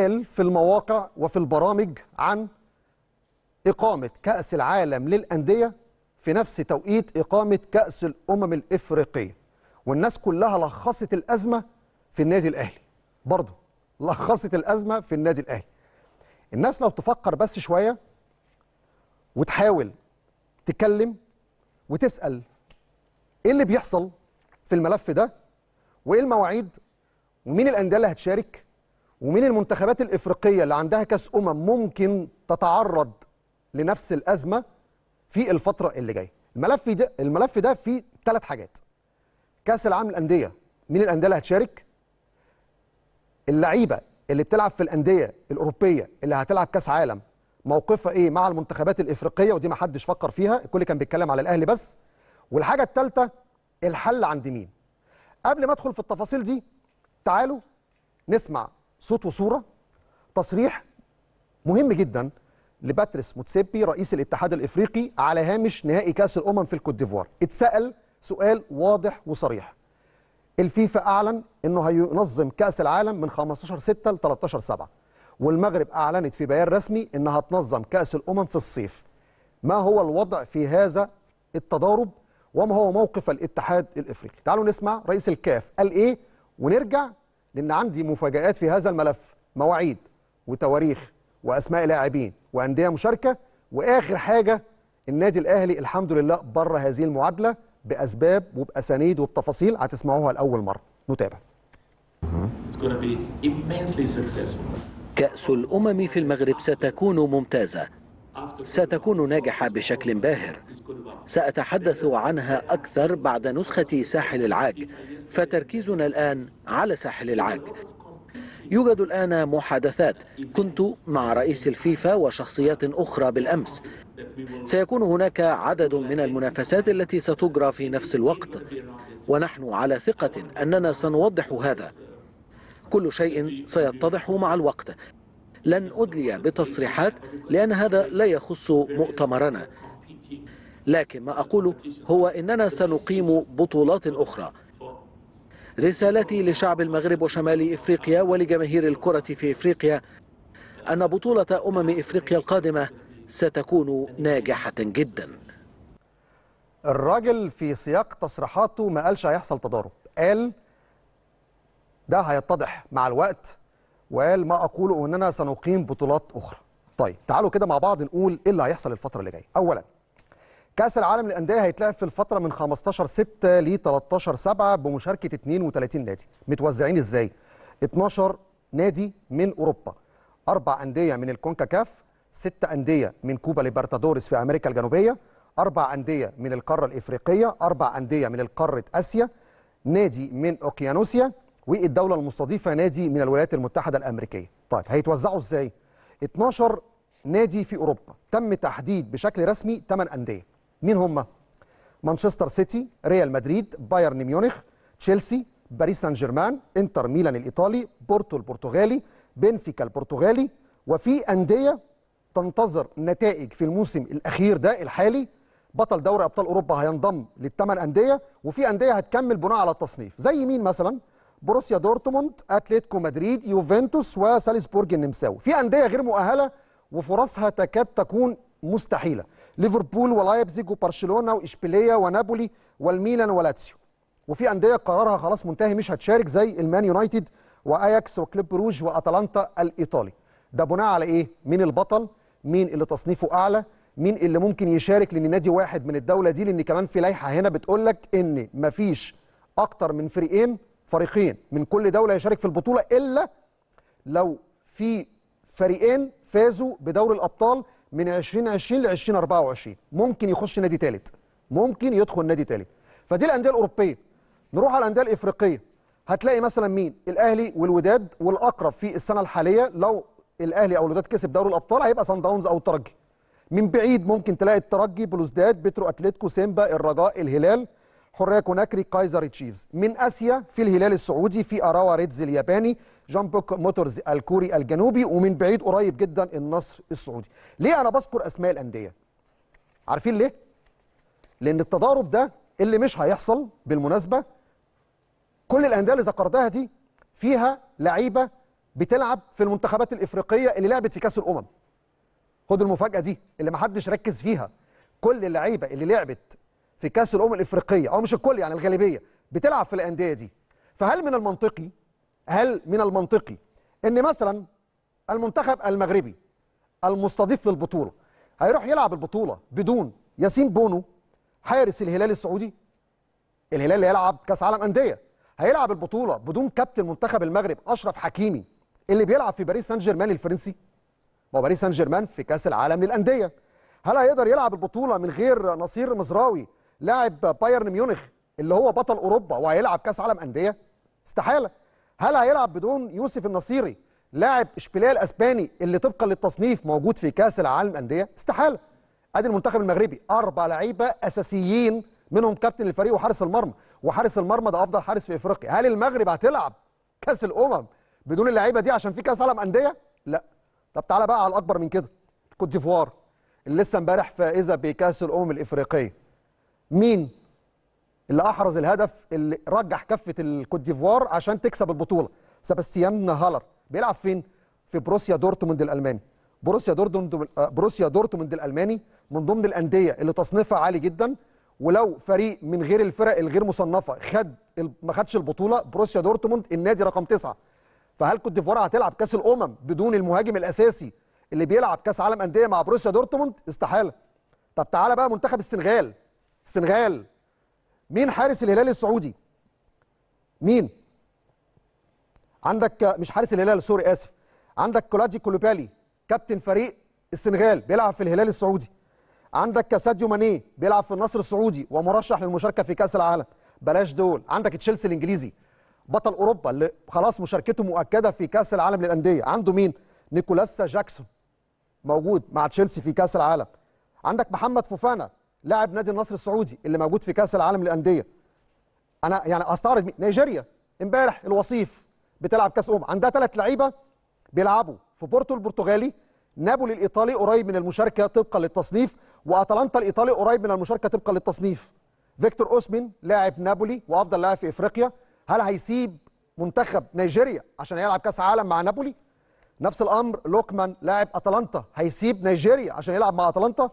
قال في المواقع وفي البرامج عن إقامة كأس العالم للأندية في نفس توقيت إقامة كأس الأمم الإفريقية والناس كلها لخصت الأزمة في النادي الأهلي برضه لخصت الأزمة في النادي الأهلي الناس لو تفكر بس شوية وتحاول تتكلم وتسأل إيه اللي بيحصل في الملف ده وإيه المواعيد ومين الأندية اللي هتشارك ومين المنتخبات الافريقيه اللي عندها كاس امم ممكن تتعرض لنفس الازمه في الفتره اللي جايه الملف ده الملف ده فيه ثلاث حاجات كاس العالم للانديه مين الانديه اللي هتشارك اللعيبه اللي بتلعب في الانديه الاوروبيه اللي هتلعب كاس عالم موقفها ايه مع المنتخبات الافريقيه ودي ما حدش فكر فيها الكل كان بيتكلم على الاهلي بس والحاجه الثالثه الحل عند مين قبل ما ادخل في التفاصيل دي تعالوا نسمع صوت وصوره تصريح مهم جدا لباتريس موتسيبي رئيس الاتحاد الافريقي على هامش نهائي كاس الامم في الكوت ديفوار اتسال سؤال واضح وصريح الفيفا اعلن انه هينظم كاس العالم من 15 6 ل 13 7 والمغرب اعلنت في بيان رسمي انها تنظم كاس الامم في الصيف ما هو الوضع في هذا التضارب وما هو موقف الاتحاد الافريقي تعالوا نسمع رئيس الكاف قال ايه ونرجع لأن عندي مفاجآت في هذا الملف مواعيد وتواريخ وأسماء لاعبين وأندية مشاركة وآخر حاجة النادي الأهلي الحمد لله بره هذه المعادلة بأسباب وبأسانيد وبتفاصيل هتسمعوها لأول مرة نتابع كأس الأمم في المغرب ستكون ممتازة ستكون ناجحة بشكل باهر سأتحدث عنها أكثر بعد نسخة ساحل العاج فتركيزنا الآن على ساحل العاج يوجد الآن محادثات كنت مع رئيس الفيفا وشخصيات أخرى بالأمس سيكون هناك عدد من المنافسات التي ستجرى في نفس الوقت ونحن على ثقة أننا سنوضح هذا كل شيء سيتضح مع الوقت لن أدلي بتصريحات لأن هذا لا يخص مؤتمرنا لكن ما أقوله هو إننا سنقيم بطولات أخرى رسالتي لشعب المغرب وشمال إفريقيا ولجماهير الكرة في إفريقيا أن بطولة أمم إفريقيا القادمة ستكون ناجحة جدا الراجل في سياق تصريحاته ما قالش هيحصل تضارب قال ده هيتضح مع الوقت وقال ما أقوله أننا سنقيم بطولات أخرى طيب تعالوا كده مع بعض نقول إيه اللي هيحصل الفترة اللي جاية أولاً كأس العالم للأندية هيتلعب في الفترة من 15 6 ل 13 7 بمشاركة 32 نادي متوزعين ازاي 12 نادي من أوروبا أربع أندية من الكونكاكاف ست أندية من كوبا ليبرتادوريس في أمريكا الجنوبية أربع أندية من القارة الإفريقية أربع أندية من القارة آسيا نادي من أوكيانوسيا والدولة المستضيفة نادي من الولايات المتحدة الأمريكية طيب هيتوزعوا إزاي 12 نادي في أوروبا تم تحديد بشكل رسمي 8 أندية مين هم؟ مانشستر سيتي، ريال مدريد، بايرن ميونخ، تشيلسي، باريس سان جيرمان، انتر ميلان الايطالي، بورتو البرتغالي، بنفيكا البرتغالي وفي انديه تنتظر نتائج في الموسم الاخير ده الحالي بطل دوري ابطال اوروبا هينضم للثمان انديه وفي انديه هتكمل بناء على التصنيف زي مين مثلا؟ بروسيا دورتموند، اتلتيكو مدريد، يوفنتوس وسالزبورج النمساوي، في انديه غير مؤهله وفرصها تكاد تكون مستحيله. ليفربول ولايبزيج وبرشلونه واشبيليه ونابولي والميلان ولاتسيو وفي انديه قرارها خلاص منتهي مش هتشارك زي المان يونايتد واياكس وكليب روج واتلانتا الايطالي ده بناء على ايه مين البطل مين اللي تصنيفه اعلى مين اللي ممكن يشارك لان نادي واحد من الدوله دي لان كمان في لائحه هنا بتقول لك ان مفيش اكتر من فريقين فريقين من كل دوله يشارك في البطوله الا لو في فريقين فازوا بدوري الابطال من 2020 ل 2024 ممكن يخش نادي ثالث ممكن يدخل نادي ثالث فدي الانديه الاوروبيه نروح على الانديه الافريقيه هتلاقي مثلا مين الاهلي والوداد والاقرب في السنه الحاليه لو الاهلي او الوداد كسب دوري الابطال هيبقى سان داونز او الترجي من بعيد ممكن تلاقي الترجي بلوزداد بترو اتلتيكو سيمبا الرجاء الهلال حريه كوناكري كايزر تشيفز من اسيا في الهلال السعودي في اراوا ريدز الياباني جامبوك موتورز الكوري الجنوبي ومن بعيد قريب جدا النصر السعودي ليه انا بذكر اسماء الانديه عارفين ليه لان التضارب ده اللي مش هيحصل بالمناسبه كل الانديه اللي ذكرتها دي فيها لعيبه بتلعب في المنتخبات الافريقيه اللي لعبت في كاس الامم خد المفاجاه دي اللي ما حدش ركز فيها كل اللعيبه اللي لعبت في كاس الامم الافريقيه او مش الكل يعني الغالبيه بتلعب في الانديه دي فهل من المنطقي هل من المنطقي ان مثلا المنتخب المغربي المستضيف للبطوله هيروح يلعب البطوله بدون ياسين بونو حارس الهلال السعودي الهلال اللي هيلعب كاس عالم انديه هيلعب البطوله بدون كابتن منتخب المغرب اشرف حكيمي اللي بيلعب في باريس سان جيرمان الفرنسي ما هو باريس سان جيرمان في كاس العالم للانديه هل هيقدر يلعب البطوله من غير نصير مزراوي لاعب بايرن ميونخ اللي هو بطل اوروبا وهيلعب كاس عالم انديه استحاله هل هيلعب بدون يوسف النصيري لاعب اشبيليه الاسباني اللي طبقا للتصنيف موجود في كاس العالم انديه استحاله ادي المنتخب المغربي اربع لعيبه اساسيين منهم كابتن الفريق وحارس المرمى وحارس المرمى ده افضل حارس في افريقيا هل المغرب هتلعب كاس الامم بدون اللعيبه دي عشان في كاس عالم انديه لا طب تعالى بقى على الاكبر من كده كوت ديفوار اللي لسه امبارح فائزه بكاس الامم الافريقيه مين اللي احرز الهدف اللي رجح كفه الكوت ديفوار عشان تكسب البطوله سباستيان هالر بيلعب فين في بروسيا دورتموند الالماني بروسيا دورتموند بروسيا دورتموند الالماني من ضمن الانديه اللي تصنيفها عالي جدا ولو فريق من غير الفرق الغير مصنفه خد ما خدش البطوله بروسيا دورتموند النادي رقم تسعة فهل كوت ديفوار هتلعب كاس الامم بدون المهاجم الاساسي اللي بيلعب كاس عالم انديه مع بروسيا دورتموند استحاله طب تعالى بقى منتخب السنغال السنغال مين حارس الهلال السعودي مين عندك مش حارس الهلال سوري اسف عندك كولاجي كولوبالي كابتن فريق السنغال بيلعب في الهلال السعودي عندك ساديو ماني بيلعب في النصر السعودي ومرشح للمشاركه في كاس العالم بلاش دول عندك تشيلسي الانجليزي بطل اوروبا اللي خلاص مشاركته مؤكده في كاس العالم للانديه عنده مين نيكولاس جاكسون موجود مع تشيلسي في كاس العالم عندك محمد فوفانا لاعب نادي النصر السعودي اللي موجود في كاس العالم للانديه انا يعني استعرض نيجيريا امبارح الوصيف بتلعب كاس امم عندها ثلاث لعيبه بيلعبوا في بورتو البرتغالي نابولي الايطالي قريب من المشاركه طبقا للتصنيف واتلانتا الايطالي قريب من المشاركه طبقا للتصنيف فيكتور اوسمن لاعب نابولي وافضل لاعب في افريقيا هل هيسيب منتخب نيجيريا عشان يلعب كاس عالم مع نابولي نفس الامر لوكمان لاعب اتلانتا هيسيب نيجيريا عشان يلعب مع اتلانتا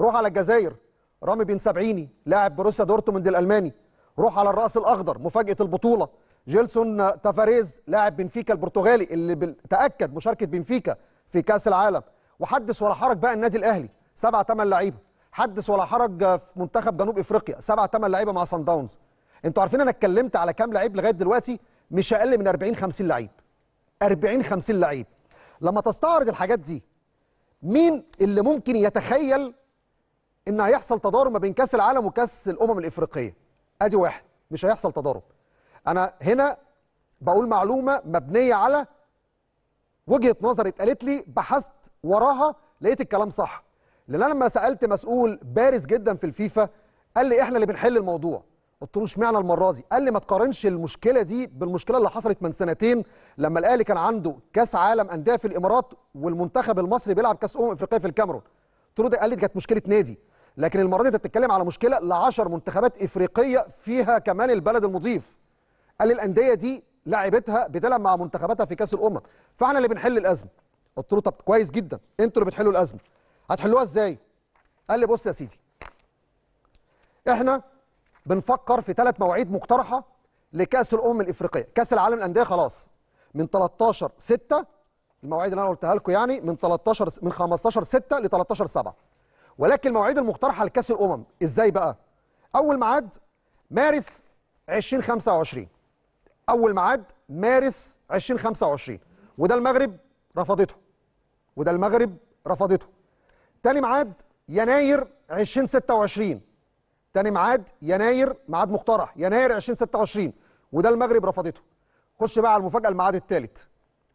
روح على الجزائر رامي بن سبعيني لاعب بروسيا دورتموند الالماني روح على الراس الاخضر مفاجاه البطوله جيلسون تافاريز لاعب بنفيكا البرتغالي اللي تاكد مشاركه بنفيكا في كاس العالم وحدث ولا حرج بقى النادي الاهلي سبعة ثمان لعيبه حدث ولا حرج في منتخب جنوب افريقيا سبعة ثمان لعيبه مع سان داونز انتوا عارفين انا اتكلمت على كام لعيب لغايه دلوقتي مش اقل من 40 50 لعيب 40 50 لعيب لما تستعرض الحاجات دي مين اللي ممكن يتخيل ان هيحصل تضارب ما بين كاس العالم وكاس الامم الافريقيه ادي واحد مش هيحصل تضارب انا هنا بقول معلومه مبنيه على وجهه نظر اتقالت لي بحثت وراها لقيت الكلام صح لان انا لما سالت مسؤول بارز جدا في الفيفا قال لي احنا اللي بنحل الموضوع قلت له اشمعنى المره دي قال لي ما تقارنش المشكله دي بالمشكله اللي حصلت من سنتين لما الاهلي كان عنده كاس عالم انديه في الامارات والمنتخب المصري بيلعب كاس امم افريقيه في الكاميرون قلت له ده قال لي دي كانت مشكله نادي لكن المره دي انت بتتكلم على مشكله لعشر 10 منتخبات افريقيه فيها كمان البلد المضيف قال الانديه دي لعبتها بتلعب مع منتخباتها في كاس الامم فاحنا اللي بنحل الازمه قلت له طب كويس جدا انتوا اللي بتحلوا الازمه هتحلوها ازاي قال لي بص يا سيدي احنا بنفكر في ثلاث مواعيد مقترحه لكاس الامم الافريقيه كاس العالم الانديه خلاص من 13 6 المواعيد اللي انا قلتها لكم يعني من 13 من 15 6 ل 13 7 ولكن المواعيد المقترحه لكاس الامم ازاي بقى اول ميعاد مارس 2025 اول ميعاد مارس 2025 وده المغرب رفضته وده المغرب رفضته تاني ميعاد يناير 2026 تاني ميعاد يناير ميعاد مقترح يناير 2026 وده المغرب رفضته خش بقى على المفاجاه الميعاد الثالث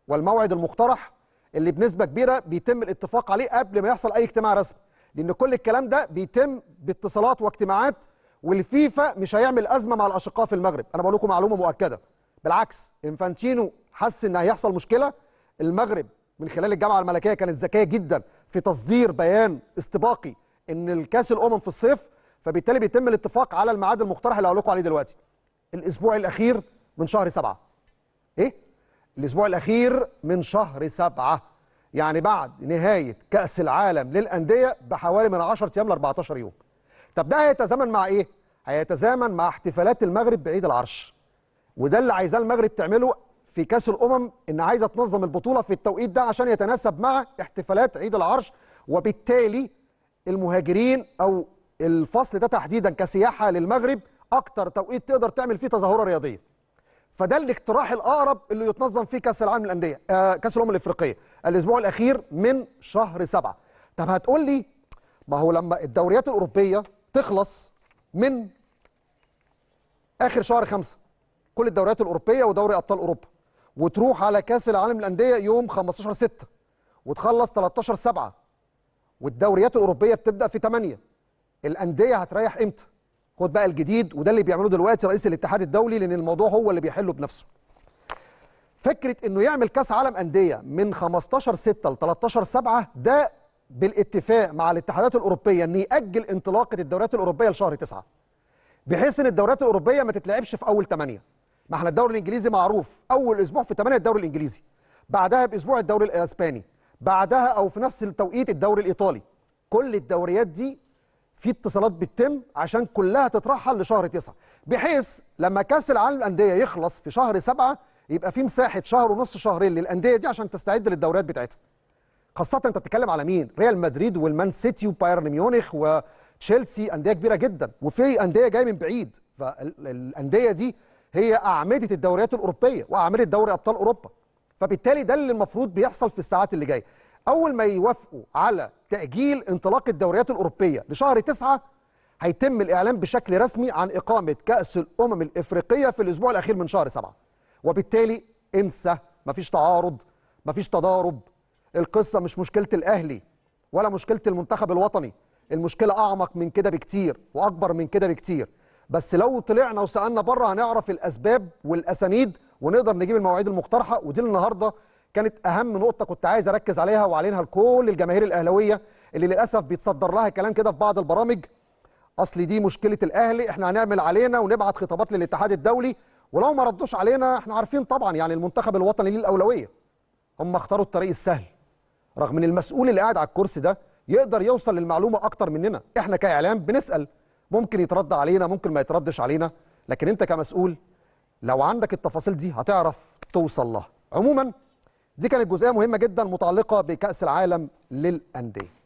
والموعد المقترح اللي بنسبه كبيره بيتم الاتفاق عليه قبل ما يحصل اي اجتماع رسمي لان كل الكلام ده بيتم باتصالات واجتماعات والفيفا مش هيعمل ازمه مع الاشقاء في المغرب انا بقول لكم معلومه مؤكده بالعكس انفانتينو حس ان هيحصل مشكله المغرب من خلال الجامعه الملكيه كانت ذكيه جدا في تصدير بيان استباقي ان الكاس الامم في الصيف فبالتالي بيتم الاتفاق على الميعاد المقترح اللي هقول لكم عليه دلوقتي الاسبوع الاخير من شهر سبعة ايه الاسبوع الاخير من شهر سبعة يعني بعد نهاية كأس العالم للأندية بحوالي من 10 أيام ل 14 يوم. طب ده هيتزامن مع إيه؟ هيتزامن مع احتفالات المغرب بعيد العرش. وده اللي عايزاه المغرب تعمله في كأس الأمم إن عايزة تنظم البطولة في التوقيت ده عشان يتناسب مع احتفالات عيد العرش وبالتالي المهاجرين أو الفصل ده تحديدا كسياحة للمغرب أكتر توقيت تقدر تعمل فيه تظاهرة رياضية. فده الاقتراح الاقرب اللي يتنظم فيه كاس العالم للانديه آه كاس الامم الافريقيه الاسبوع الاخير من شهر سبعة طب هتقول لي ما هو لما الدوريات الاوروبيه تخلص من اخر شهر خمسة كل الدوريات الاوروبيه ودوري ابطال اوروبا وتروح على كاس العالم للانديه يوم 15 6 وتخلص 13 7 والدوريات الاوروبيه بتبدا في 8 الانديه هتريح امتى خد بقى الجديد وده اللي بيعملوه دلوقتي رئيس الاتحاد الدولي لان الموضوع هو اللي بيحله بنفسه فكره انه يعمل كاس عالم انديه من 15 6 ل 13 7 ده بالاتفاق مع الاتحادات الاوروبيه ان ياجل انطلاقه الدوريات الاوروبيه لشهر 9 بحيث ان الدوريات الاوروبيه ما تتلعبش في اول 8 ما احنا الدوري الانجليزي معروف اول اسبوع في 8 الدوري الانجليزي بعدها باسبوع الدوري الاسباني بعدها او في نفس التوقيت الدوري الايطالي كل الدوريات دي في اتصالات بتتم عشان كلها تترحل لشهر تسعة بحيث لما كاس العالم الانديه يخلص في شهر سبعة يبقى في مساحه شهر ونص شهرين للانديه دي عشان تستعد للدوريات بتاعتها خاصه انت بتتكلم على مين ريال مدريد والمان سيتي وبايرن ميونخ وتشيلسي انديه كبيره جدا وفي انديه جايه من بعيد فالانديه دي هي اعمده الدوريات الاوروبيه واعمده دوري ابطال اوروبا فبالتالي ده اللي المفروض بيحصل في الساعات اللي جايه اول ما يوافقوا على تاجيل انطلاق الدوريات الاوروبيه لشهر تسعة هيتم الاعلان بشكل رسمي عن اقامه كاس الامم الافريقيه في الاسبوع الاخير من شهر سبعة وبالتالي انسى مفيش تعارض مفيش تضارب القصه مش مشكله الاهلي ولا مشكله المنتخب الوطني المشكله اعمق من كده بكتير واكبر من كده بكتير بس لو طلعنا وسالنا بره هنعرف الاسباب والاسانيد ونقدر نجيب المواعيد المقترحه ودي النهارده كانت اهم نقطه كنت عايز اركز عليها واعلنها لكل الجماهير الاهلاويه اللي للاسف بيتصدر لها كلام كده في بعض البرامج اصل دي مشكله الاهلي احنا هنعمل علينا ونبعت خطابات للاتحاد الدولي ولو ما ردوش علينا احنا عارفين طبعا يعني المنتخب الوطني ليه الاولويه هم اختاروا الطريق السهل رغم ان المسؤول اللي قاعد على الكرسي ده يقدر يوصل للمعلومه اكتر مننا احنا كاعلام بنسال ممكن يترد علينا ممكن ما يتردش علينا لكن انت كمسؤول لو عندك التفاصيل دي هتعرف توصل لها عموما دي كانت جزئيه مهمه جدا متعلقه بكاس العالم للانديه